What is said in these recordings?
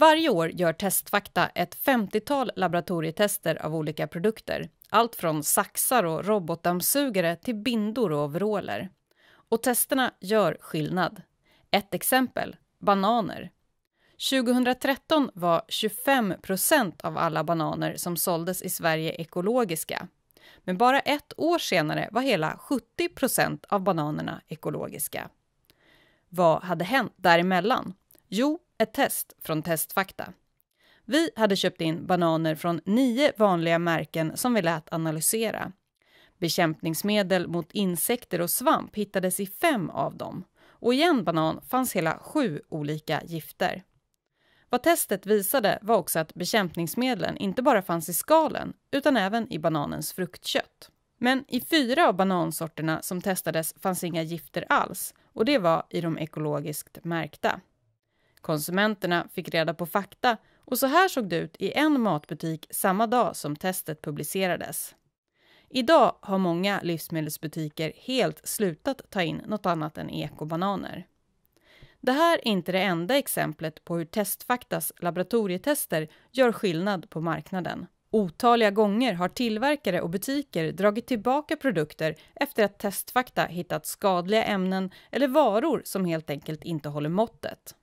Varje år gör Testfakta ett 50-tal laboratorietester av olika produkter. Allt från saxar och robotdammsugare till bindor och overaller. Och testerna gör skillnad. Ett exempel, bananer. 2013 var 25 procent av alla bananer som såldes i Sverige ekologiska. Men bara ett år senare var hela 70 procent av bananerna ekologiska. Vad hade hänt däremellan? Jo, ett test från Testfakta. Vi hade köpt in bananer från nio vanliga märken som vi lät analysera. Bekämpningsmedel mot insekter och svamp hittades i fem av dem och i en banan fanns hela sju olika gifter. Vad testet visade var också att bekämpningsmedlen inte bara fanns i skalen utan även i bananens fruktkött. Men i fyra av banansorterna som testades fanns inga gifter alls och det var i de ekologiskt märkta. Konsumenterna fick reda på fakta och så här såg det ut i en matbutik samma dag som testet publicerades. Idag har många livsmedelsbutiker helt slutat ta in något annat än ekobananer. Det här är inte det enda exemplet på hur Testfaktas laboratorietester gör skillnad på marknaden. Otaliga gånger har tillverkare och butiker dragit tillbaka produkter efter att Testfakta hittat skadliga ämnen eller varor som helt enkelt inte håller måttet.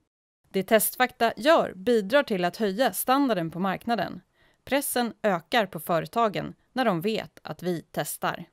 Det Testfakta gör bidrar till att höja standarden på marknaden. Pressen ökar på företagen när de vet att vi testar.